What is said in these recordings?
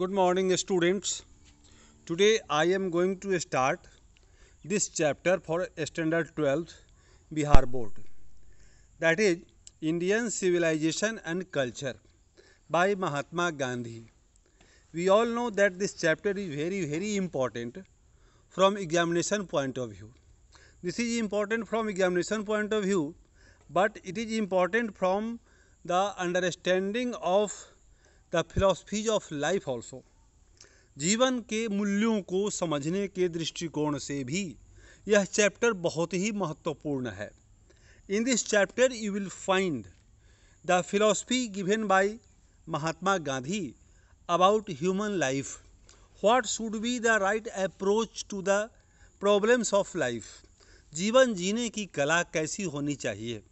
good morning students today i am going to start this chapter for standard 12 bihar board that is indian civilization and culture by mahatma gandhi we all know that this chapter is very very important from examination point of view this is important from examination point of view but it is important from the understanding of the philosophies of life also जीवन के मूल्यों को समझने के दृष्टिकोण से भी यह चैप्टर बहुत ही महत्वपूर्ण है in this chapter you will find the philosophy given by Mahatma Gandhi about human life what should be the right approach to the problems of life जीवन जीने की कला कैसी होनी चाहिए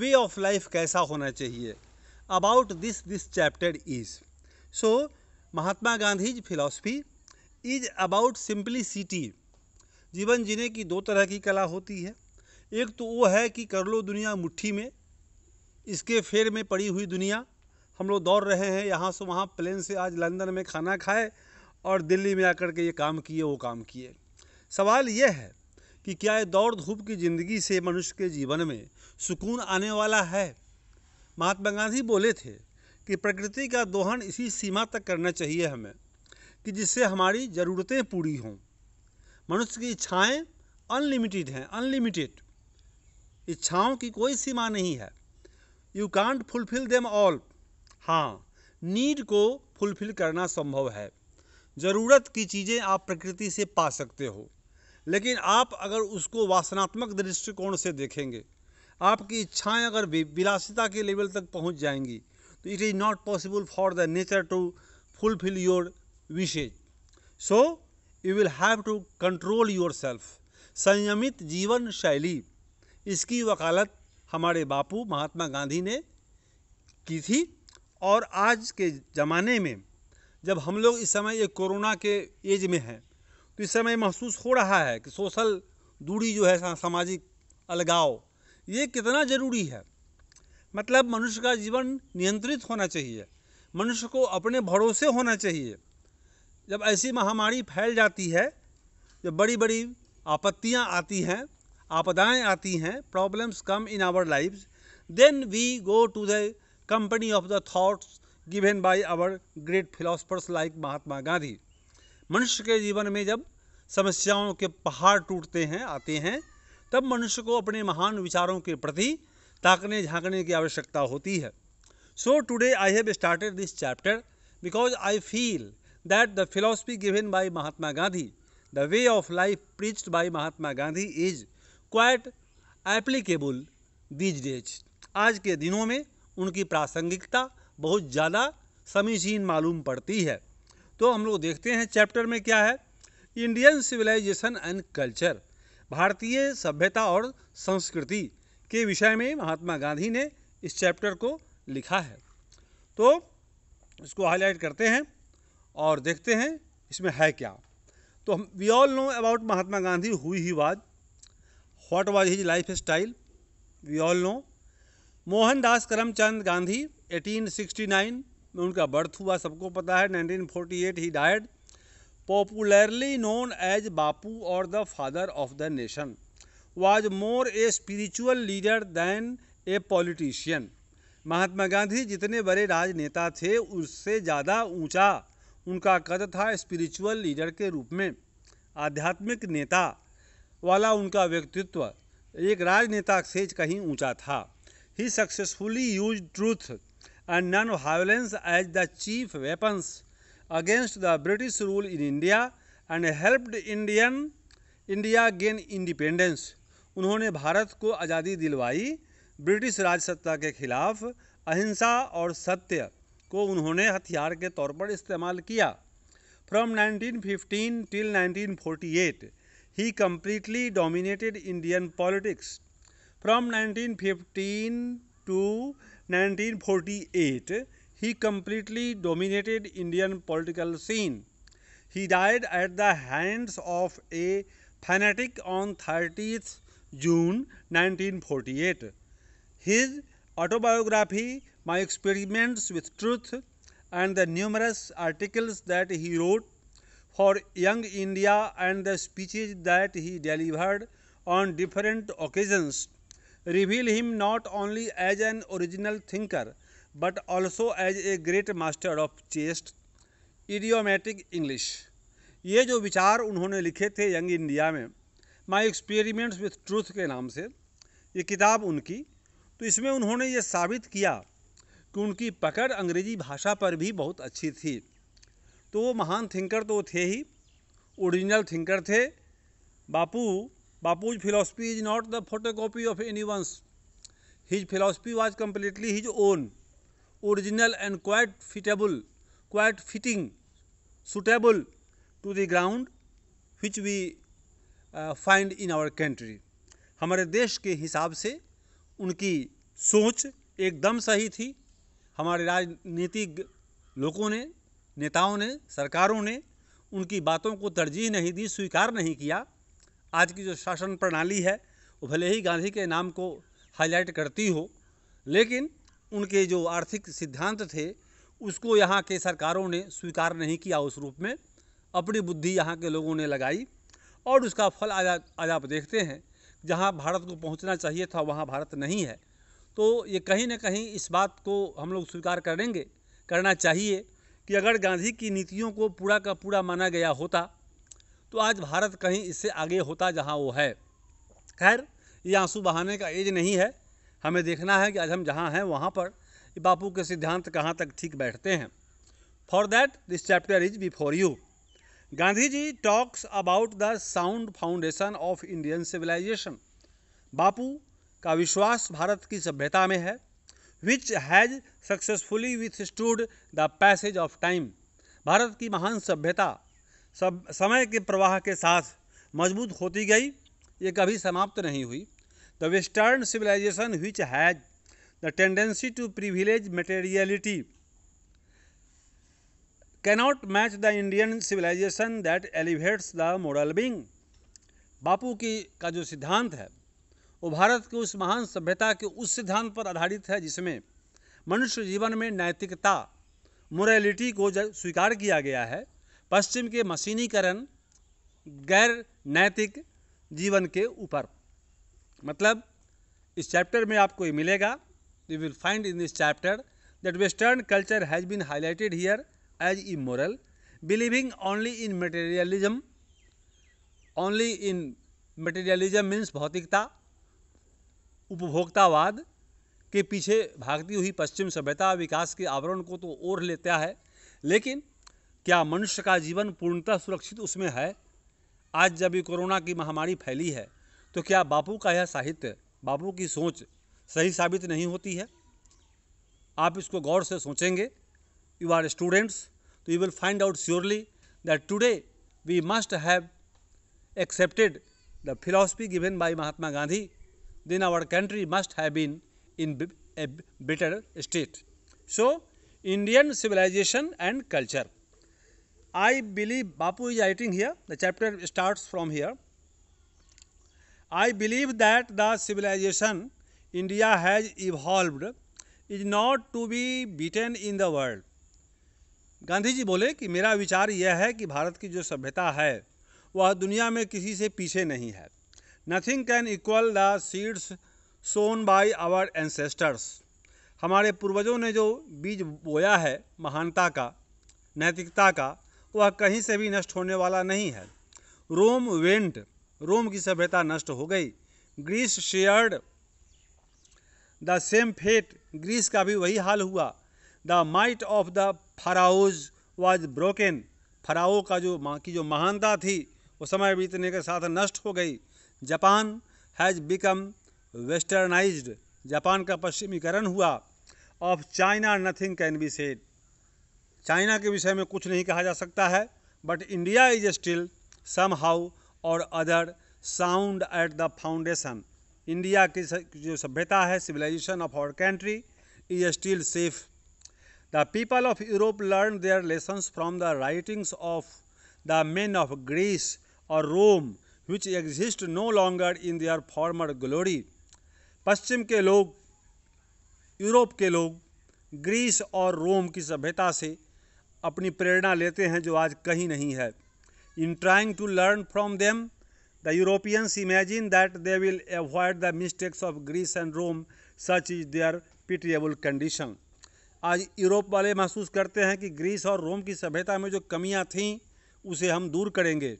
वे ऑफ लाइफ कैसा होना चाहिए about this this chapter is so Mahatma Gandhi philosophy is about simplicity जीवन जीने की दो तरह की कला होती है एक तो वो है कि कर लो दुनिया मुट्ठी में इसके फेर में पड़ी हुई दुनिया हम लोग दौड़ रहे हैं यहाँ से वहाँ प्लेन से आज लंदन में खाना खाए और दिल्ली में आकर के ये काम किए वो काम किए सवाल यह है कि क्या ये दौड़ धूप की ज़िंदगी से मनुष्य के जीवन में सुकून आने वाला है महात्मा गांधी बोले थे कि प्रकृति का दोहन इसी सीमा तक करना चाहिए हमें कि जिससे हमारी ज़रूरतें पूरी हों मनुष्य की इच्छाएं अनलिमिटेड हैं अनलिमिटेड इच्छाओं की कोई सीमा नहीं है you can't fulfil them all हाँ नीड को फुलफिल करना संभव है ज़रूरत की चीज़ें आप प्रकृति से पा सकते हो लेकिन आप अगर उसको वासनात्मक दृष्टिकोण से देखेंगे आपकी इच्छाएं अगर विलासिता के लेवल तक पहुंच जाएंगी तो it is not possible for the nature to fulfil your wishes so you will have to control yourself संयमित जीवन शैली इसकी वकालत हमारे बापू महात्मा गांधी ने की थी और आज के ज़माने में जब हम लोग इस समय ये कोरोना के एज में हैं तो इस समय महसूस हो रहा है कि सोशल दूरी जो है सामाजिक अलगाव ये कितना ज़रूरी है मतलब मनुष्य का जीवन नियंत्रित होना चाहिए मनुष्य को अपने भरोसे होना चाहिए जब ऐसी महामारी फैल जाती है जब बड़ी बड़ी आपत्तियाँ आती हैं आपदाएं आती हैं problems come in our life then we go to the company of the thoughts given by our great philosophers like Mahatma Gandhi मनुष्य के जीवन में जब समस्याओं के पहाड़ टूटते हैं आते हैं तब मनुष्य को अपने महान विचारों के प्रति ताकने झांकने की आवश्यकता होती है so today I have started this chapter because I feel that the philosophy given by Mahatma Gandhi the way of life preached by Mahatma Gandhi is quite applicable these days आज के दिनों में उनकी प्रासंगिकता बहुत ज़्यादा समीचीन मालूम पड़ती है तो हम लोग देखते हैं चैप्टर में क्या है इंडियन सिविलाइजेशन एंड कल्चर भारतीय सभ्यता और संस्कृति के विषय में महात्मा गांधी ने इस चैप्टर को लिखा है तो इसको हाईलाइट करते हैं और देखते हैं इसमें है क्या तो हम we all know about Mahatma Gandhi who he was what was his lifestyle we all know Mohandas Karamchand Gandhi 1869 में उनका बर्थ हुआ सबको पता है 1948 he died popularly known as Bapu और the father of the nation was more a spiritual leader than a politician Mahatma Gandhi जितने बड़े राजनेता थे उससे ज़्यादा ऊंचा उनका कद था स्पिरिचुअल लीडर के रूप में आध्यात्मिक नेता वाला उनका व्यक्तित्व एक राजनेता से कहीं ऊंचा था he successfully use truth and non violence as the chief weapons against the British rule in India and helped Indian India gain independence. उन्होंने भारत को आज़ादी दिलवाई ब्रिटिश राज सत्ता के खिलाफ अहिंसा और सत्य को उन्होंने हथियार के तौर पर इस्तेमाल किया from 1915 till 1948 he completely dominated indian politics from 1915 to 1948 he completely dominated Indian political scene. He died at the hands of a fanatic on 30th June 1948. His autobiography, My Experiments with Truth, and the numerous articles that he wrote for Young India and the speeches that he delivered on different occasions reveal him not only as an original thinker but also as a great master of chaste idiomatic English ये जो विचार उन्होंने लिखे थे young India में my experiments with truth के नाम से ये किताब उनकी तो इसमें उन्होंने ये साबित किया कि उनकी पकड़ अंग्रेजी भाषा पर भी बहुत अच्छी थी तो वो महान थिंकर तो थे ही ओरिजिनल थिंकर थे Bapu Bapu's philosophy is not the photocopy of anyone's his philosophy was completely his own original and quite fitable, quite fitting, suitable to the ground which we uh, find in our country. हमारे देश के हिसाब से उनकी सोच एकदम सही थी हमारे राजनीतिक लोगों ने नेताओं ने सरकारों ने उनकी बातों को तरजीह नहीं दी स्वीकार नहीं किया आज की जो शासन प्रणाली है वो भले ही गांधी के नाम को हाईलाइट करती हो लेकिन उनके जो आर्थिक सिद्धांत थे उसको यहाँ के सरकारों ने स्वीकार नहीं किया उस रूप में अपनी बुद्धि यहाँ के लोगों ने लगाई और उसका फल आज आज आप देखते हैं जहाँ भारत को पहुँचना चाहिए था वहाँ भारत नहीं है तो ये कहीं ना कहीं इस बात को हम लोग स्वीकार करेंगे करना चाहिए कि अगर गांधी की नीतियों को पूरा का पूरा माना गया होता तो आज भारत कहीं इससे आगे होता जहाँ वो है खैर ये आंसू बहाने का एज नहीं है हमें देखना है कि आज हम जहाँ हैं वहाँ पर बापू के सिद्धांत कहाँ तक ठीक बैठते हैं for that this chapter is before you Gandhi ji talks about the sound foundation of Indian civilisation Bapu का विश्वास भारत की सभ्यता में है which has successfully withstood the passage of time Bharat की महान सभ्यता सब समय के प्रवाह के साथ मजबूत होती गई ये कभी समाप्त नहीं हुई the western civilisation which has the tendency to privilege materiality cannot match the Indian civilisation that elevates the model being Bapu की का जो सिद्धांत है वो भारत के उस महान सभ्यता के उस सिद्धांत पर आधारित है जिसमें मनुष्य जीवन में नैतिकता मोरलिटी को स्वीकार किया गया है पश्चिम के मशीनीकरण गैर नैतिक जीवन के ऊपर मतलब इस चैप्टर में आपको ये मिलेगा you will find in this chapter western culture has been highlighted here as ई immoral believing only in materialism only in materialism means भौतिकता उपभोक्तावाद के पीछे भागती हुई पश्चिम सभ्यता विकास के आवरण को तो ओढ़ लेता है लेकिन क्या मनुष्य का जीवन पूर्णतः सुरक्षित उसमें है आज जब ये कोरोना की महामारी फैली है तो क्या बापू का यह साहित्य बापू की सोच सही साबित नहीं होती है आप इसको गौर से सोचेंगे यू आर स्टूडेंट्स तो you will find out surely that today we must have accepted the philosophy given by Mahatma Gandhi then our country must have been in a better state so Indian civilization and culture I believe Bapu is writing here the chapter start from here I believe that the civilization India has evolved is not to be beaten in the world Gandhi ji बोले कि मेरा विचार यह है कि भारत की जो सभ्यता है वह दुनिया में किसी से पीछे नहीं है nothing can equal the seeds sown by our ancestors हमारे पूर्वजों ने जो बीज बोया है महानता का नैतिकता का वह कहीं से भी नष्ट होने वाला नहीं है रोम वेंट रोम की सभ्यता नष्ट हो गई Greece shared the same fate Greece का भी वही हाल हुआ the might of the Pharaohs was broken Pharaoh का जो माँ की जो महानता थी वो समय बीतने के साथ नष्ट हो गई Japan has become westernized Japan का पश्चिमीकरण हुआ of China nothing can be said China के विषय में कुछ नहीं कहा जा सकता है but India is still some how or other sound at the foundation India की जो सभ्यता है civilization of our country is still safe the people of Europe learn their lessons from the writings of the men of Greece or Rome which exist no longer in their former glory पश्चिम के लोग Europe के लोग Greece or रोम की सभ्यता से अपनी प्रेरणा लेते हैं जो आज कहीं नहीं है In trying to learn from them, the Europeans imagine that they will avoid the mistakes of Greece and Rome, such is their pitiable condition. आज यूरोप वाले महसूस करते हैं कि ग्रीस और रोम की सभ्यता में जो कमियां थीं उसे हम दूर करेंगे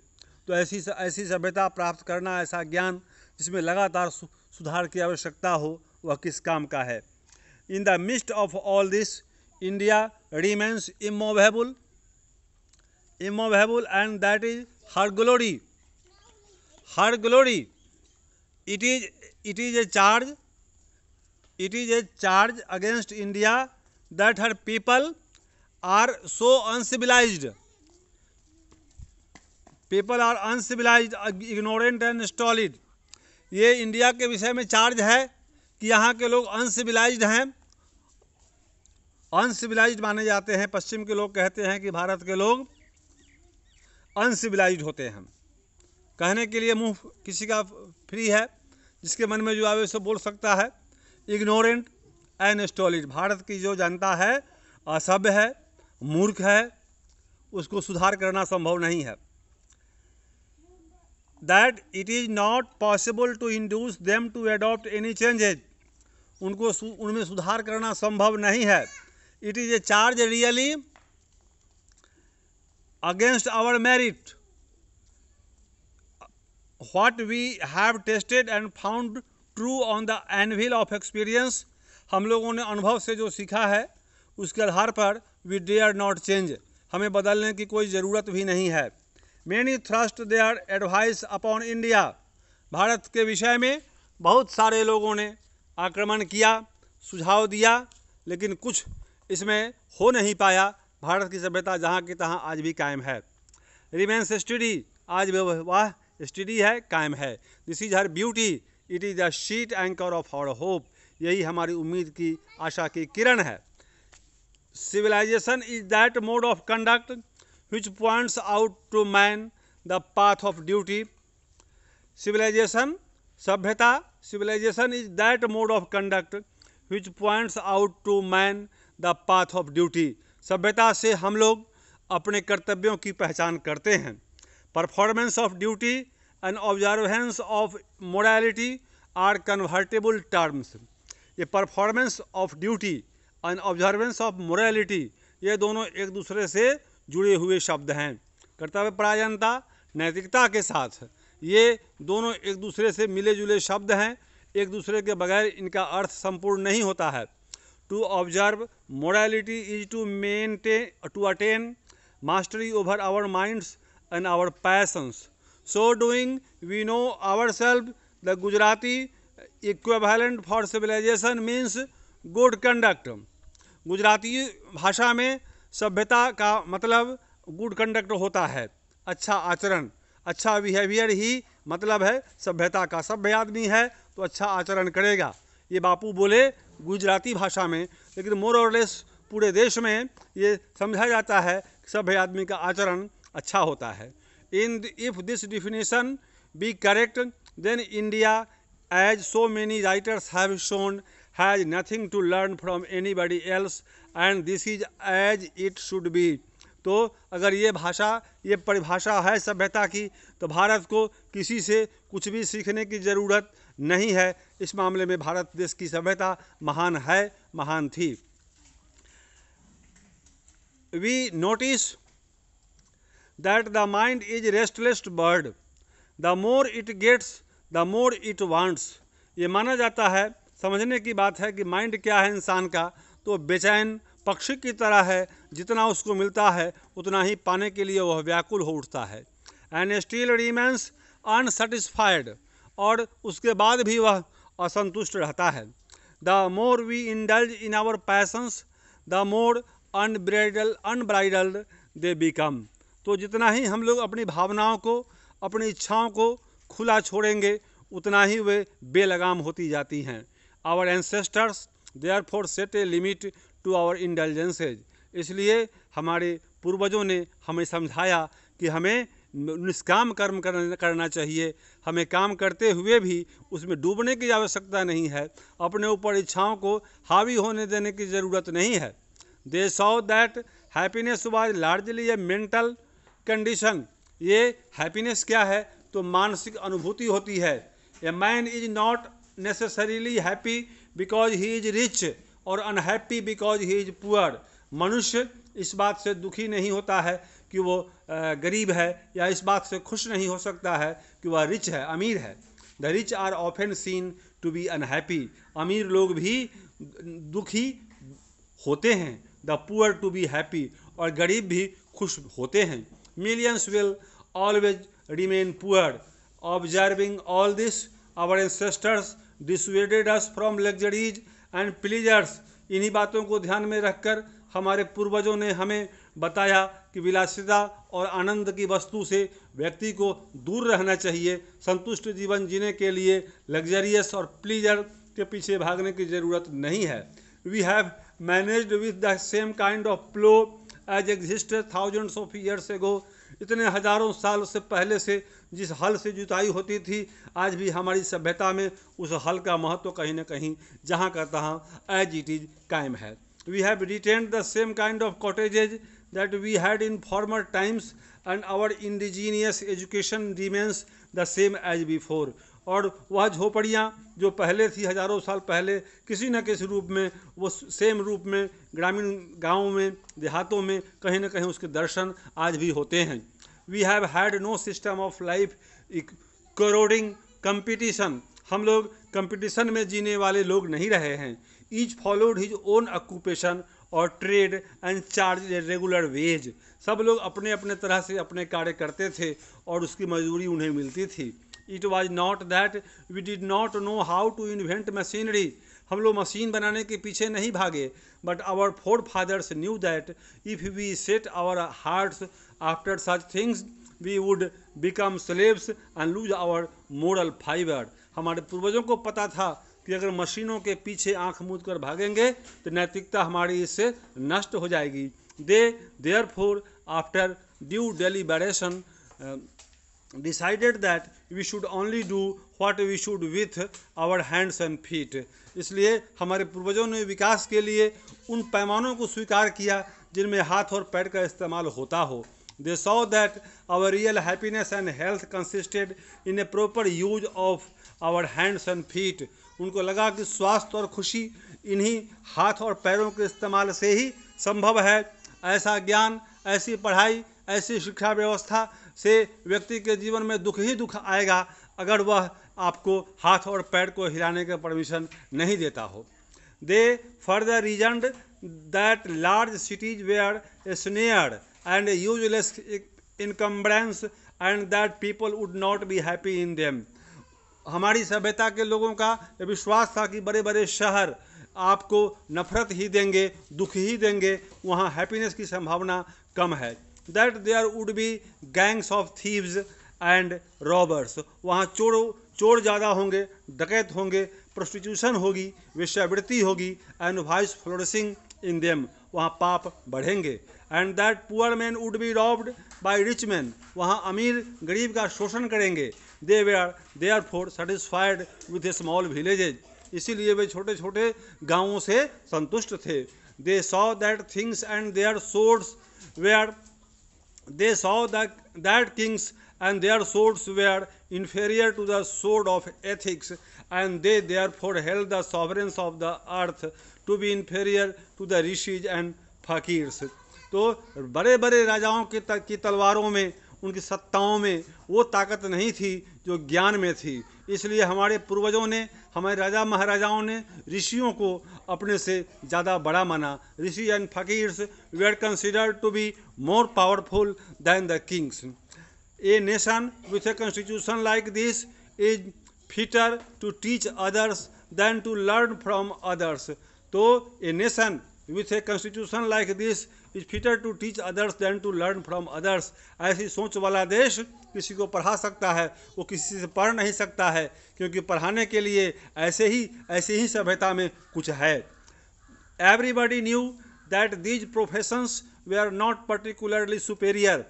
तो ऐसी ऐसी सभ्यता प्राप्त करना ऐसा ज्ञान जिसमें लगातार सुधार की आवश्यकता हो वह किस काम का है in the midst of all this India remains immovable immovable and that is her glory. Her glory. It is it is a charge. It is a charge against India that her people are so uncivilized. people are uncivilized ignorant and stolid ye india ke vishay mein charge hai ki yahan ke log uncivilized hain uncivilized माने जाते हैं पश्चिम के लोग कहते हैं कि भारत के लोग अनसिविलाइज होते हैं हम कहने के लिए मुंह किसी का फ्री है जिसके मन में जो आवे सो बोल सकता है इग्नोरेंट एंड स्टॉलिड भारत की जो जनता है असभ्य है मूर्ख है उसको सुधार करना संभव नहीं है that it is not possible to induce them to adopt any changes उनको उनमें सुधार करना संभव नहीं है it is a charge really against our merit what we have tested and found true on the anvil of experience हम लोगों ने अनुभव से जो सीखा है उसके आधार पर वी डेयर नॉट चेंज हमें बदलने की कोई ज़रूरत भी नहीं है many thrust their advice upon India Bharat के विषय में बहुत सारे लोगों ने आक्रमण किया सुझाव दिया लेकिन कुछ इसमें हो नहीं पाया भारत की सभ्यता जहाँ की तहाँ आज भी कायम है रिमेंस स्टडी आज वह स्टडी है कायम है this is her beauty it is the sheet anchor of our hope यही हमारी उम्मीद की आशा की किरण है civilization is that mode of conduct which points out to man the path of duty civilization सभ्यता civilization is that mode of conduct which points out to man the path of duty सभ्यता से हम लोग अपने कर्तव्यों की पहचान करते हैं performance of duty and observance of morality are convertible terms ये performance of duty and observance of morality ये दोनों एक दूसरे से जुड़े हुए शब्द हैं कर्तव्य प्रायणता नैतिकता के साथ ये दोनों एक दूसरे से मिले जुले शब्द हैं एक दूसरे के बगैर इनका अर्थ संपूर्ण नहीं होता है to observe morality is to maintain to attain mastery over our minds and our passions so doing we know our self the Gujarati equivalent for civilization means good conduct Gujarati भाषा में सभ्यता का मतलब गुड कंडक्ट होता है अच्छा आचरण अच्छा बिहेवियर ही मतलब है सभ्यता का सभ्य आदमी है तो अच्छा आचरण करेगा ये बापू बोले गुजराती भाषा में लेकिन मोर और लेस पूरे देश में ये समझा जाता है कि सभ्य आदमी का आचरण अच्छा होता है in if this definition be correct then India as so many writers have shown has nothing to learn from any body else and this is as it should be तो अगर ये भाषा ये परिभाषा है सभ्यता की तो भारत को किसी से कुछ भी सीखने की ज़रूरत नहीं है इस मामले में भारत देश की सभ्यता महान है महान थी we notice that the mind is restless bird the more it gets the more it wants ये माना जाता है समझने की बात है कि माइंड क्या है इंसान का तो बेचैन पक्षी की तरह है जितना उसको मिलता है उतना ही पाने के लिए वह व्याकुल हो उठता है एंड स्टील रिमेंस अनसेटिस्फाइड और उसके बाद भी वह असंतुष्ट रहता है the more we indulge in our passions the more unbridle unbridled they become तो जितना ही हम लोग अपनी भावनाओं को अपनी इच्छाओं को खुला छोड़ेंगे उतना ही वे बेलगाम होती जाती हैं our ancestors they are therefore set a limit to our intelligences इसलिए हमारे पूर्वजों ने हमें समझाया कि हमें निष्काम कर्म करना चाहिए हमें काम करते हुए भी उसमें डूबने की आवश्यकता नहीं है अपने ऊपर इच्छाओं को हावी होने देने की ज़रूरत नहीं है they saw that happiness was largely a mental condition ये हैप्पीनेस क्या है तो मानसिक अनुभूति होती है a man is not necessarily happy because he is rich or unhappy because he is poor मनुष्य इस बात से दुखी नहीं होता है कि वो गरीब है या इस बात से खुश नहीं हो सकता है कि वह रिच है अमीर है the rich are often seen to be unhappy अमीर लोग भी दुखी होते हैं the poor to be happy और गरीब भी खुश होते हैं millions will always remain poor observing all this our ancestors dissuaded us from luxuries and pleasures इन्हीं बातों को ध्यान में रखकर हमारे पूर्वजों ने हमें बताया कि विलासिता और आनंद की वस्तु से व्यक्ति को दूर रहना चाहिए संतुष्ट जीवन जीने के लिए लग्जरियस और प्लीजर के पीछे भागने की ज़रूरत नहीं है we have managed with the same kind of plough as exist thousands of years ago इतने हजारों साल से पहले से जिस हल से जुताई होती थी आज भी हमारी सभ्यता में उस हल का महत्व तो कहीं ना कहीं जहाँ का तहाँ एज इट इज कायम है we have retained the same kind of cottages that we had in former times and our indigenous education remains the same as before और वह झोपड़ियाँ जो पहले थी हज़ारों साल पहले किसी न किसी रूप में वो सेम रूप में ग्रामीण गाँव में देहातों में कहीं ना कहीं उसके दर्शन आज भी होते हैं we have had no system of life corroding competition हम लोग कंपटीशन में जीने वाले लोग नहीं रहे हैं each followed his own occupation or trade and charge regular wage सब लोग अपने अपने तरह से अपने कार्य करते थे और उसकी मजदूरी उन्हें मिलती थी it was not that we did not know how to invent machinery हम लोग मशीन बनाने के पीछे नहीं भागे but our forefathers knew that if we set our hearts after such things we would become slaves and lose our moral fibre हमारे पूर्वजों को पता था कि अगर मशीनों के पीछे आंख मूद कर भागेंगे तो नैतिकता हमारी इससे नष्ट हो जाएगी they therefore after due deliberation decided that we should only do what we should with our hands and feet इसलिए हमारे पूर्वजों ने विकास के लिए उन पैमानों को स्वीकार किया जिनमें हाथ और पैर का इस्तेमाल होता हो they saw that our real happiness and health consisted in a proper use of our hands and feet उनको लगा कि स्वास्थ्य और खुशी इन्हीं हाथ और पैरों के इस्तेमाल से ही संभव है ऐसा ज्ञान ऐसी पढ़ाई ऐसी शिक्षा व्यवस्था से व्यक्ति के जीवन में दुख ही दुख आएगा अगर वह आपको हाथ और पैर को हिलाने का परमिशन नहीं देता हो they further reason that large cities were snare and useless encumbrance and that people would not be happy in them हमारी सभ्यता के लोगों का विश्वास था कि बड़े बड़े शहर आपको नफरत ही देंगे दुख ही देंगे वहाँ हैप्पीनेस की संभावना कम है that there would be gangs of thieves and robbers वहाँ चोरों चोर ज़्यादा होंगे डकैत होंगे प्रोस्टिट्यूशन होगी विषयावृत्ति होगी and vice flourishing in them वहाँ पाप बढ़ेंगे and that poor man would be robbed by rich man वहाँ अमीर गरीब का शोषण करेंगे they were they are therefore satisfied with a small villages इसीलिए वे छोटे छोटे गांवों से संतुष्ट थे they saw that things and their swords were they saw that kings and their swords were inferior to the sword of ethics and they they are for help the sovereigns of the earth to be inferior to the rishis and fakirs तो बड़े बड़े राजाओं के की तलवारों में उनकी सत्ताओं में वो ताकत नहीं थी जो ज्ञान में थी इसलिए हमारे पूर्वजों ने हमारे राजा महाराजाओं ने ऋषियों को अपने से ज़्यादा बड़ा माना rishi and fakirs were considered to be more powerful than the kings a nation with a constitution like this is fitter to teach others than to learn from others तो a nation with a constitution like this is fitter to teach others than to learn from others ऐसी सोच वाला देश किसी को पढ़ा सकता है वो किसी से पढ़ नहीं सकता है क्योंकि पढ़ाने के लिए ऐसे ही ऐसे ही सभ्यता में कुछ है everybody knew that these professions were not particularly superior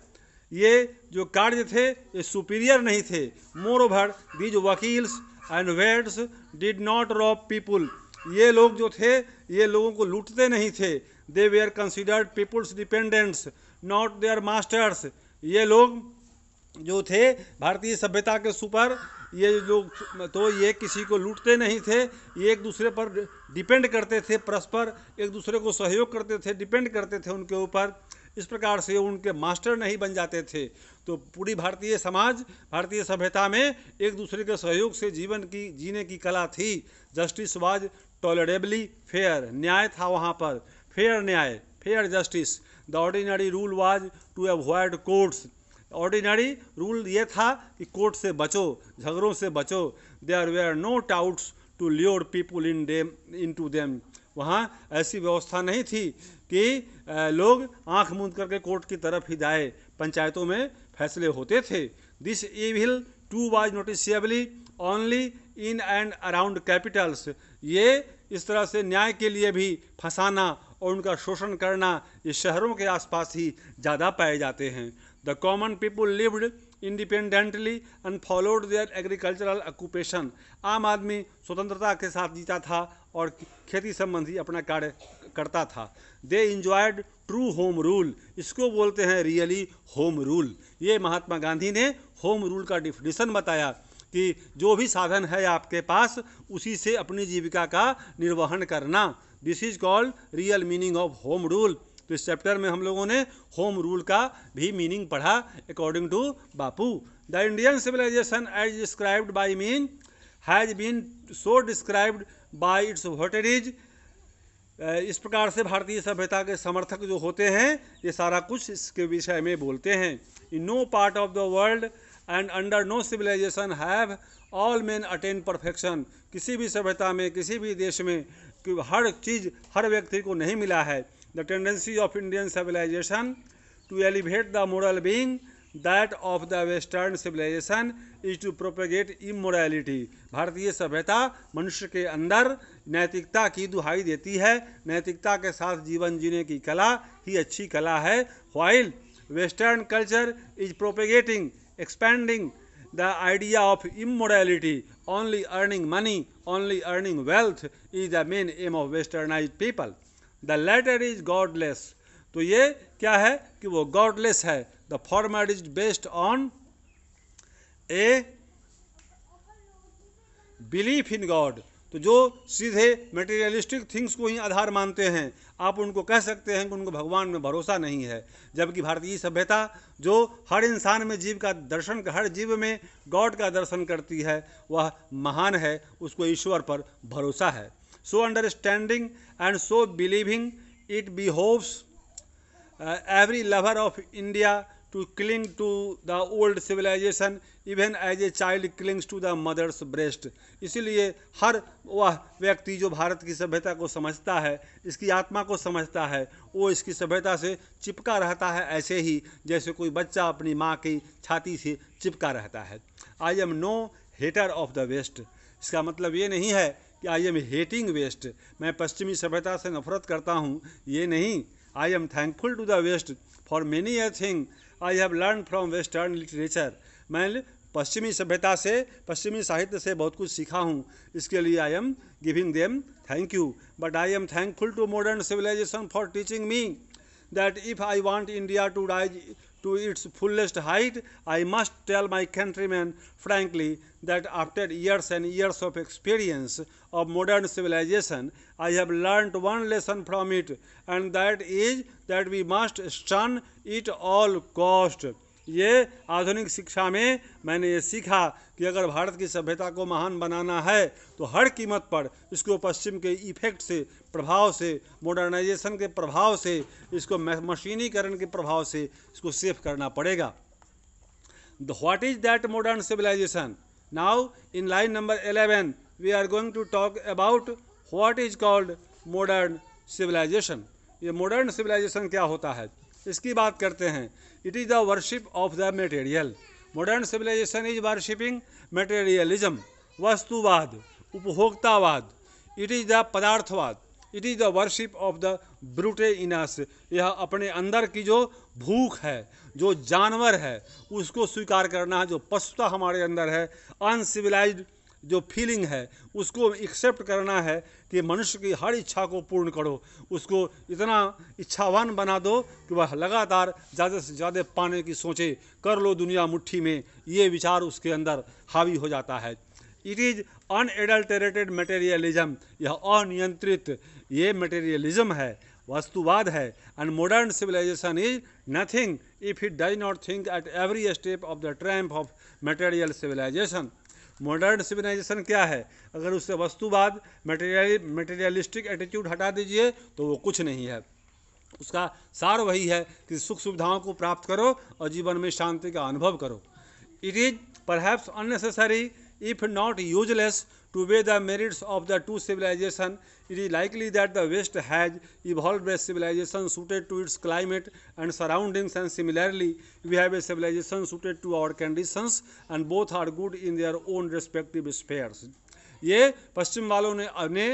ये जो कार्य थे ये सुपीरियर नहीं थे moreover these vakils and vaids did not rob people ये लोग जो थे ये लोगों को लूटते नहीं थे they were considered peoples dependents not their masters ये लोग जो थे भारतीय सभ्यता के सुपर ये लोग तो ये किसी को लूटते नहीं थे ये एक दूसरे पर डिपेंड करते थे परस्पर एक दूसरे को सहयोग करते थे डिपेंड करते थे उनके ऊपर इस प्रकार से उनके मास्टर नहीं बन जाते थे तो पूरी भारतीय समाज भारतीय सभ्यता में एक दूसरे के सहयोग से जीवन की जीने की कला थी जस्टिस वाज टॉलरेबली फेयर न्याय था वहाँ पर फेयर न्याय fair justice the ordinary rule was to avoid courts ordinary rule ये था कि कोर्ट से बचो झगड़ों से बचो there were no touts to lure people in them into them वहाँ ऐसी व्यवस्था नहीं थी कि लोग आंख मूंद करके कोर्ट की तरफ ही जाए पंचायतों में फैसले होते थे this evil too was noticeably only in and around capitals ये इस तरह से न्याय के लिए भी फंसाना और उनका शोषण करना ये शहरों के आसपास ही ज़्यादा पाए जाते हैं the common people lived independently and followed their agricultural occupation आम आदमी स्वतंत्रता के साथ जीता था और खेती संबंधी अपना कार्य करता था they enjoyed true home rule इसको बोलते हैं रियली होम रूल ये महात्मा गांधी ने होम रूल का डिफिनेशन बताया कि जो भी साधन है आपके पास उसी से अपनी जीविका का निर्वहन करना this is called real meaning of home rule तो इस चैप्टर में हम लोगों ने होम रूल का भी मीनिंग पढ़ा according to Bapu the Indian civilization as described by me has been so described by its votaries इस प्रकार से भारतीय सभ्यता के समर्थक जो होते हैं ये सारा कुछ इसके विषय में बोलते हैं in no part of the world and under no civilization have all men attain perfection किसी भी सभ्यता में किसी भी देश में कि हर चीज़ हर व्यक्ति को नहीं मिला है the tendency of Indian civilization to elevate the moral being that of the western civilization is to propagate immorality भारतीय सभ्यता मनुष्य के अंदर नैतिकता की दुहाई देती है नैतिकता के साथ जीवन जीने की कला ही अच्छी कला है while western culture is propagating expanding the idea of immorality, only earning money, only earning wealth is the main aim of westernized people. The latter is godless. तो ये क्या है कि वो गॉडलेस है the former is based on a belief in God तो जो सीधे मटेरियलिस्टिक थिंग्स को ही आधार मानते हैं आप उनको कह सकते हैं कि उनको भगवान में भरोसा नहीं है जबकि भारतीय सभ्यता जो हर इंसान में जीव का दर्शन हर जीव में गॉड का दर्शन करती है वह महान है उसको ईश्वर पर भरोसा है so understanding and so believing it hopes every lover of India to cling to the old civilisation even as a child clings to the mother's breast इसीलिए हर वह व्यक्ति जो भारत की सभ्यता को समझता है इसकी आत्मा को समझता है वो इसकी सभ्यता से चिपका रहता है ऐसे ही जैसे कोई बच्चा अपनी माँ की छाती से चिपका रहता है I am no hater of the West इसका मतलब ये नहीं है कि आई एम हेटिंग वेस्ट मैं पश्चिमी सभ्यता से नफरत करता हूँ ये नहीं I am thankful to the West for many a thing I have learn from western literature मैं पश्चिमी सभ्यता से पश्चिमी साहित्य से बहुत कुछ सीखा हूँ इसके लिए I am giving them thank you but I am thankful to modern civilisation for teaching me that if I want India to rise to its fullest height, I must tell my countrymen frankly that after years and years of experience of modern civilization, I have learned one lesson from it, and that is that we must shun it all cost. ये आधुनिक शिक्षा में मैंने ये सीखा कि अगर भारत की सभ्यता को महान बनाना है तो हर कीमत पर इसको पश्चिम के इफेक्ट से प्रभाव से मॉडर्नाइजेशन के प्रभाव से इसको मशीनीकरण के प्रभाव से इसको सेफ करना पड़ेगा the what is that modern civilisation now in line number eleven we are going to talk about what is called modern civilisation ये मॉडर्न सिविलाइजेशन क्या होता है इसकी बात करते हैं it is the worship of the material modern civilisation is worshipping materialism वस्तुवाद उपभोक्तावाद इट इज़ द पदार्थवाद it is the worship of the brute in us यह अपने अंदर की जो भूख है जो जानवर है उसको स्वीकार करना है जो पशुता हमारे अंदर है अनसिविलाइज्ड जो फीलिंग है उसको एक्सेप्ट करना है कि मनुष्य की हर इच्छा को पूर्ण करो उसको इतना इच्छावान बना दो कि वह लगातार ज़्यादा से ज़्यादा पाने की सोचे कर लो दुनिया मुट्ठी में ये विचार उसके अंदर हावी हो जाता है इट इज़ अनएडल्टरेटेड मटेरियलिज्म यह अनियंत्रित ये मटेरियलिज्म है वस्तुवाद है and modern civilisation is nothing if it does not think at every step of the tramp of material civilisation modern civilisation क्या है अगर उससे वस्तुवाद मटेरियल मटेरियलिस्टिक एटीट्यूड हटा दीजिए तो वो कुछ नहीं है उसका सार वही है कि सुख सुविधाओं को प्राप्त करो और जीवन में शांति का अनुभव करो it is perhaps unnecessary if not useless to weigh the merits of the two civilisation it is likely that the West has evolved a civilization suited to its climate and surroundings, and similarly, we have a civilization suited to our conditions, and both are good in their own respective spheres. ये पश्चिम वालों ने अपने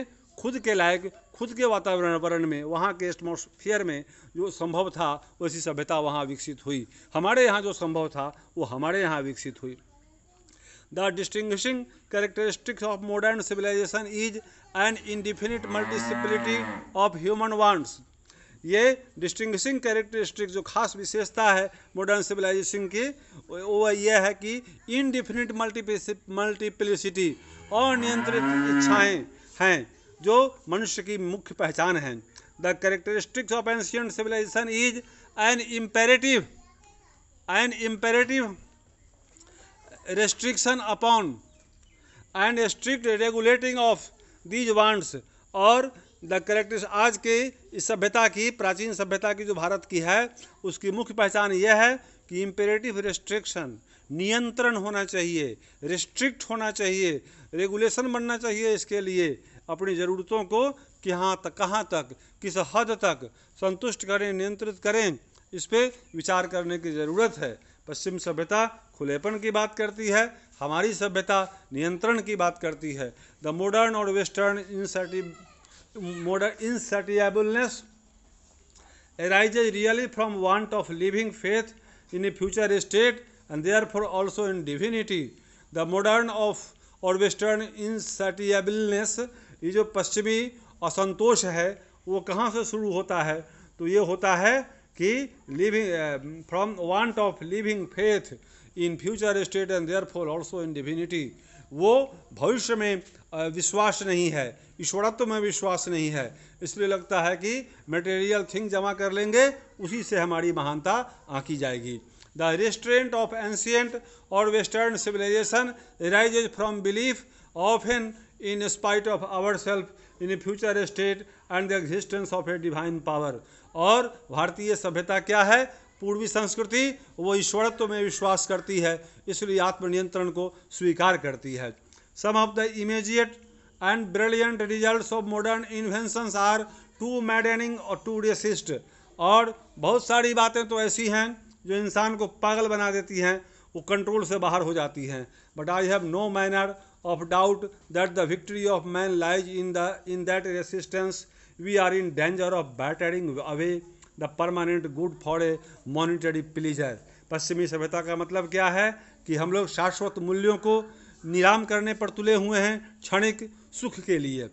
खुद के लायक खुद के वातावरण में वहाँ के एटमोसफियर में जो संभव था वैसी सभ्यता वहाँ विकसित हुई हमारे यहाँ जो संभव था वो हमारे यहाँ विकसित हुई the distinguishing characteristics of modern civilisation is an indefinite multiplicity of human wants ये डिस्टिंग्विशिंग कैरेक्टरिस्टिक जो खास विशेषता है मॉडर्न सिविलाइजेशन की वो यह है कि इनडिफिनिट मल्टीप्लिसिटी अनियंत्रित इच्छाएं हैं जो मनुष्य की मुख्य पहचान है the characteristics of ancient civilisation is an imperative an imperative restriction upon and strict regulating of these wants or the correct आज के इस सभ्यता की प्राचीन सभ्यता की जो भारत की है उसकी मुख्य पहचान यह है कि इम्पेरेटिव रेस्ट्रिक्शन नियंत्रण होना चाहिए रिस्ट्रिक्ट होना चाहिए रेगुलेशन बनना चाहिए इसके लिए अपनी ज़रूरतों को कहाँ तक कहाँ तक किस हद तक संतुष्ट करें नियंत्रित करें इस पर विचार करने की ज़रूरत है पश्चिम सभ्यता खुलेपन की बात करती है हमारी सभ्यता नियंत्रण की बात करती है द मॉडर्न और वेस्टर्न इनसेटि modern insatiableness really from want of living faith in a future state and therefore also in divinity the modern of or western insatiableness ये जो पश्चिमी असंतोष है वो कहाँ से शुरू होता है तो ये होता है कि living from want of living faith in future state and therefore also in divinity वो भविष्य में विश्वास नहीं है ईश्वरत्व में विश्वास नहीं है इसलिए लगता है कि मटेरियल थिंग जमा कर लेंगे उसी से हमारी महानता आंकी जाएगी the restraint of ancient or western civilisation rises from belief of an in spite of our self in a future state and the existence of a divine power और भारतीय सभ्यता क्या है पूर्वी संस्कृति वो ईश्वरत्व में विश्वास करती है इसलिए आत्मनियंत्रण को स्वीकार करती है some of the immediate and brilliant result of modern inventions are too maddening or to resist और बहुत सारी बातें तो ऐसी हैं जो इंसान को पागल बना देती हैं वो कंट्रोल से बाहर हो जाती हैं but I have no manner of doubt that the victory of man lies in the in that resistance we are in danger of battering away the permanent good for a momentary pleasure पश्चिमी सभ्यता का मतलब क्या है कि हम लोग शाश्वत मूल्यों को निराम करने पर तुले हुए हैं क्षणिक सुख के लिए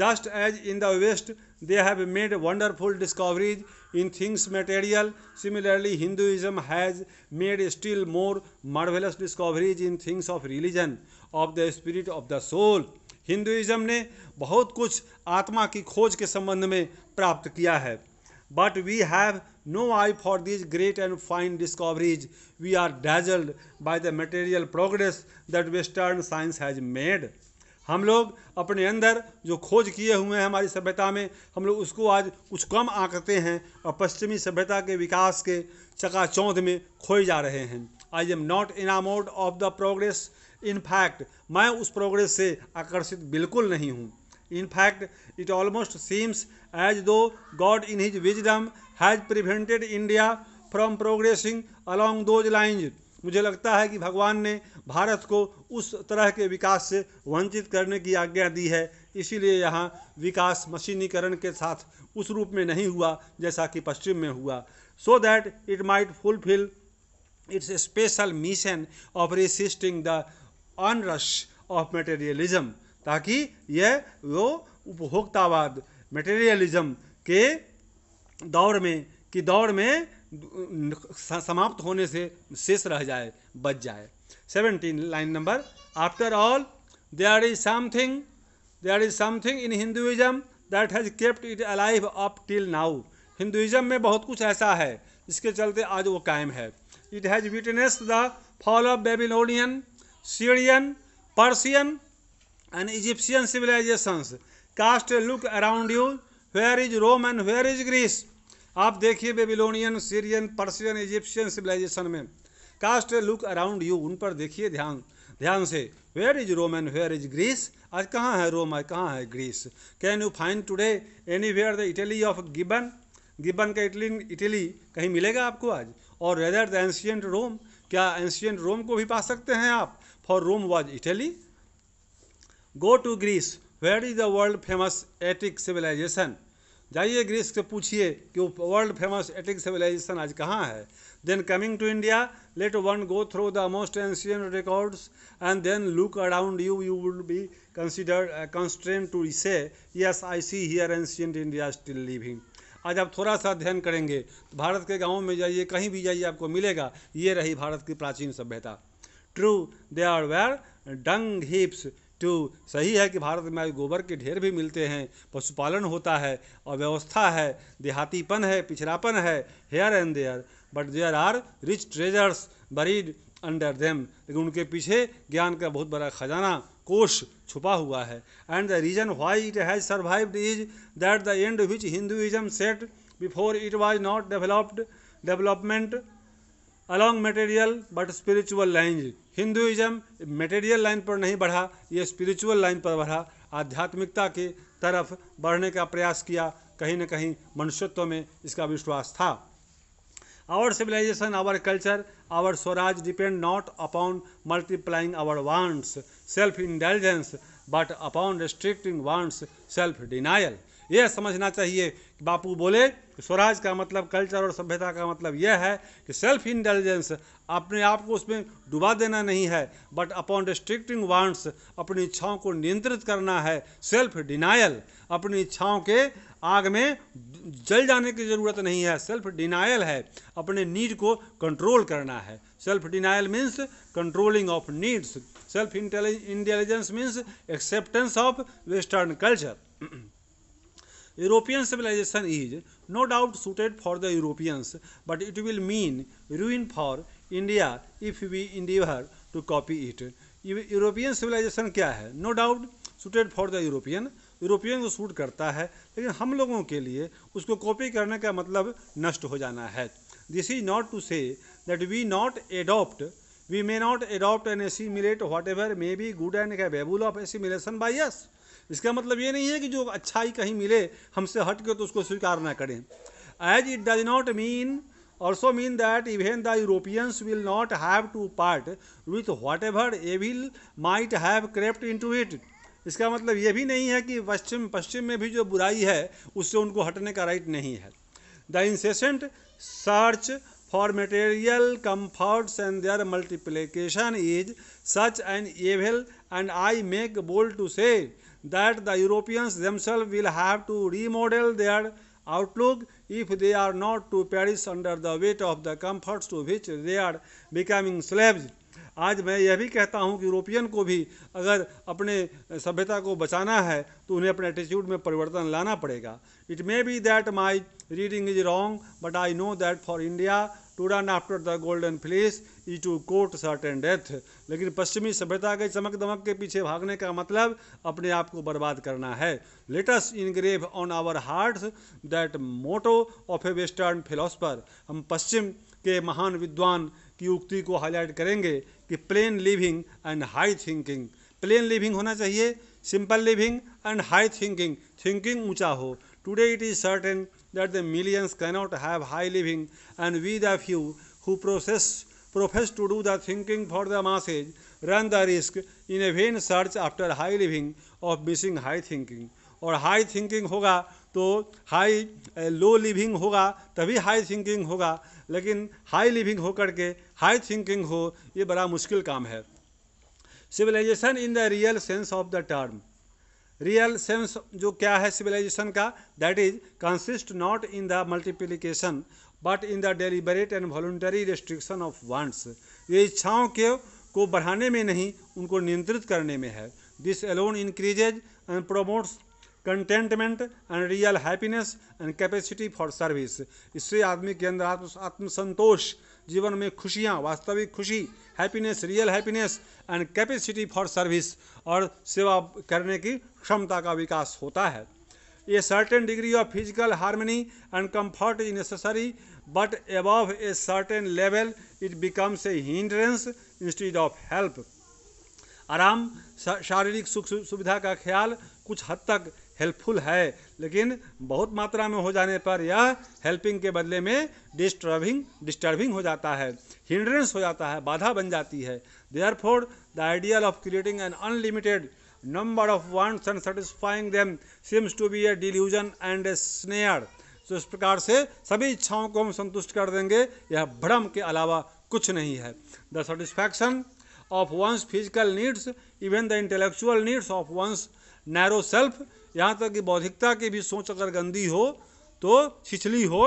just as in the West they have made wonderful discoveries in things material similarly Hinduism has made still more marvellous discoveries in things of religion of the spirit of the soul Hinduism ने बहुत कुछ आत्मा की खोज के संबंध में प्राप्त किया है but we have no eye for these great and fine discoveries. We are dazzled by the material progress that Western science has made. हम लोग अपने अंदर जो खोज किए हुए हैं हमारी सभ्यता में हम लोग उसको आज कुछ कम आंकते हैं और पश्चिमी सभ्यता के विकास के चकाचौंध में खोए जा रहे हैं I am not in enamoured of the progress in fact मैं उस प्रोग्रेस से आकर्षित बिल्कुल नहीं हूँ In fact, it almost seems as though God, in His wisdom, has prevented India from progressing along those lines. मुझे लगता है कि भगवान ने भारत को उस तरह के विकास से वंचित करने की आज्ञा दी है इसीलिए यहाँ विकास मशीनीकरण के साथ उस रूप में नहीं हुआ जैसा कि पश्चिम में हुआ so that it might fulfil its special mission of resisting the onrush of materialism ताकि यह वो उपभोक्तावाद मटेरियलिज्म के दौर में कि दौर में समाप्त होने से शेष रह जाए बच जाए seventeen line number after all there is something there is something in Hinduism that has kept it alive up till now Hinduism में बहुत कुछ ऐसा है जिसके चलते आज वो कायम है it has witness the fall of Babylonian Syrian Persian and Egyptian civilisation cast a look around you where is Rome and where is Greece आप देखिए Babylonian Syrian Persian Egyptian civilisation में cast a look around you उन पर देखिए ध्यान ध्यान से where is Rome and where is Greece आज कहाँ है रोम आज कहाँ है Greece can you find today anywhere the Italy of Gibbon Gibbon का इटली इटली कहीं मिलेगा आपको आज और रेदर द एंशियंट रोम क्या एंशियंट रोम को भी पा सकते हैं आप for Rome was Italy go to Greece where is the world famous Attic civilisation जाइए ग्रीस से पूछिए कि वर्ल्ड फेमस एटिक सिविलाइजेशन आज कहाँ है then coming to India let one go through the most ancient records and then look around you you would be consider constrain to say yes I see here ancient India still living आज आप थोड़ा सा अध्ययन करेंगे तो भारत के गाँव में जाइए कहीं भी जाइए आपको मिलेगा ये रही भारत की प्राचीन सभ्यता true they are where dung heaps तो सही है कि भारत में गोबर के ढेर भी मिलते हैं पशुपालन होता है अव्यवस्था है देहातीपन है पिछड़ापन है here and there but there are rich treasures buried under them लेकिन उनके पीछे ज्ञान का बहुत बड़ा खजाना कोष छुपा हुआ है and the reason why it has survived is that the end which Hinduism set before it was not developed development along material but spiritual line Hinduism material line पर नहीं बढ़ा ये स्पिरिचुअल लाइन पर बढ़ा आध्यात्मिकता की तरफ बढ़ने का प्रयास किया कहीं ना कहीं मनुष्यत्व में इसका विश्वास था our civilisation our culture our swaraj depend not upon multiplying our wants self intelligence but upon restricting wants self denial यह समझना चाहिए बापू बोले स्वराज का मतलब कल्चर और सभ्यता का मतलब यह है कि सेल्फ इंटेलिजेंस अपने आप को उसमें डुबा देना नहीं है बट अपॉन रिस्ट्रिक्टिंग वांट्स अपनी इच्छाओं को नियंत्रित करना है सेल्फ डिनायल अपनी इच्छाओं के आग में जल जाने की ज़रूरत नहीं है सेल्फ डिनायल है अपने नीड को कंट्रोल करना है self denial means controlling of needs self intelligence means acceptance of western culture European civilisation is no doubt suited for the Europeans, but it will mean ruin for India if we endeavor to copy it. European civilisation क्या है no doubt suited for the European European को suit करता है लेकिन हम लोगों के लिए उसको कॉपी करने का मतलब नष्ट हो जाना है this is not to say that we not adopt we may not adopt and assimilate whatever may be good and capable of assimilation by yes इसका मतलब ये नहीं है कि जो अच्छाई कहीं मिले हमसे हट के तो उसको स्वीकार ना करें as it does not mean also mean that even the Europeans will not have to part with whatever evil might have crept into it इसका मतलब ये भी नहीं है कि पश्चिम पश्चिम में भी जो बुराई है उससे उनको हटने का राइट नहीं है the incessant search for material comforts and their multiplication is such and evil and I make bold to say that the Europeans themselves will have to remodel their outlook if they are not to perish under the weight of the comforts to which they are becoming slaves. आज मैं यह भी कहता हूँ कि European को भी अगर अपने सभ्यता को बचाना है तो उन्हें अपने एटीट्यूड में परिवर्तन लाना पड़ेगा it may be that my reading is wrong but I know that for India to run after the golden fleece is to court certain death लेकिन पश्चिमी सभ्यता के चमक दमक के पीछे भागने का मतलब अपने आप को बर्बाद करना है let's engrave on our heart that motto of a western philosopher हम पश्चिम के महान विद्वान की उक्ति को हाईलाइट करेंगे कि plain living and high thinking plain living होना चाहिए simple living and high thinking thinking ऊंचा हो Today it is certain that the millions cannot have high living, and we the few who process, profess to do the thinking for the masses run the risk in a vain search after high living of missing high thinking. और high thinking होगा तो high low living होगा तभी high thinking होगा लेकिन high living हो करके high thinking हो ये बड़ा मुश्किल काम है Civilization in the real sense of the term. Real sense जो क्या है सिविलाइजेशन का that is consist not in the multiplication but in the deliberate and voluntary restriction of wants ये इच्छाओं के को बढ़ाने में नहीं उनको नियंत्रित करने में है this alone increases and promotes contentment and real happiness and capacity for service इससे आदमी के अंदर आत्मसंतोष आत्म जीवन में खुशियाँ वास्तविक खुशी happiness real happiness and capacity for service और सेवा करने की क्षमता का विकास होता है a certain degree of physical harmony and comfort is necessary but above a certain level it becomes a hindrance instead of help आराम शारीरिक सुख सुविधा का ख्याल कुछ हद तक हेल्पफुल है लेकिन बहुत मात्रा में हो जाने पर यह हेल्पिंग के बदले में डिस्टर्बिंग डिस्टर्बिंग हो जाता है हिंड्रेंस हो जाता है बाधा बन जाती है therefore the ideal of creating an unlimited number of wants and satisfying them seems to be a delusion and a snare तो इस प्रकार से सभी इच्छाओं को हम संतुष्ट कर देंगे यह भ्रम के अलावा कुछ नहीं है the satisfaction of one's physical needs even the intellectual needs of one's narrow self यहाँ तक कि बौद्धिकता की भी सोच अगर गंदी हो तो छिछली हो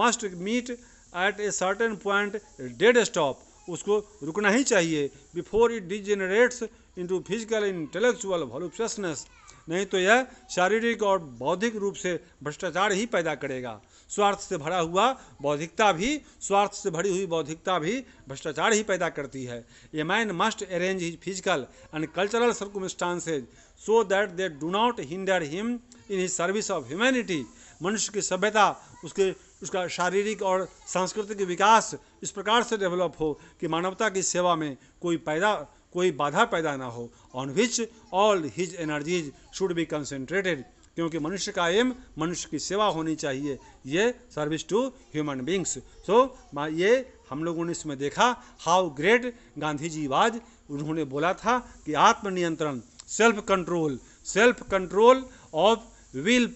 must meet at a certain point dead stop उसको रुकना ही चाहिए before it degenerates into physical intellectual voluptuousness नहीं तो यह शारीरिक और बौद्धिक रूप से भ्रष्टाचार ही पैदा करेगा स्वार्थ से भरा हुआ बौद्धिकता भी स्वार्थ से भरी हुई बौद्धिकता भी भ्रष्टाचार ही पैदा करती है a man must arrange his physical and cultural circumstances so that they do not hinder him in his service of humanity मनुष्य की सभ्यता उसके उसका शारीरिक और सांस्कृतिक विकास इस प्रकार से डेवलप हो कि मानवता की सेवा में कोई पैदा कोई बाधा पैदा ना हो on which all his energies should be concentrated क्योंकि मनुष्य का एम मनुष्य की सेवा होनी चाहिए ये service to human beings so ये हम लोगों ने इसमें देखा how great Gandhi ji was उन्होंने बोला था कि आत्मनियंत्रण self control self control of will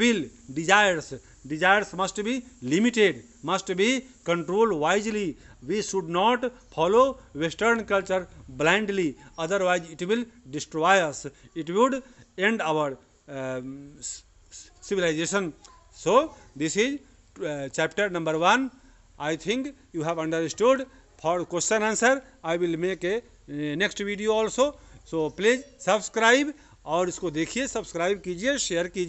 will desires desires must be limited must be control wisely we should not follow western culture blindly otherwise it will destroys it would end our um, civilization. So, this is uh, chapter number 1. I think you have understood. For question answer, I will make a uh, next video also. So, please subscribe और इसको देखिए subscribe कीजिए share कीजिए